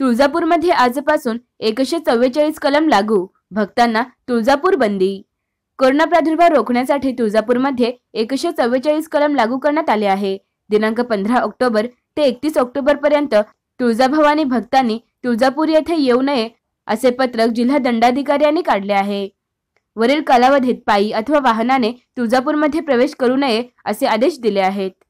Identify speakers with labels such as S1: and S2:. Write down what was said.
S1: तुळजापूरमध्ये आजपासून एकशे चव्वेचाळीस कलम लागू भक्तांना तुळजापूर बंदी कोरोना प्रादुर्भाव रोखण्यासाठी तुळजापूरमध्ये एकशे चव्वेचाळीस कलम लागू करण्यात आले आहे दिनांक पंधरा ऑक्टोबर ते एकतीस ऑक्टोबर पर्यंत तुळजाभवानी भक्तांनी तुळजापूर येथे येऊ नये असे पत्रक जिल्हा दंडाधिकाऱ्यांनी काढले आहे वरील कालावधीत पायी अथवा वाहनाने तुळजापूरमध्ये प्रवेश करू नये असे आदेश दिले आहेत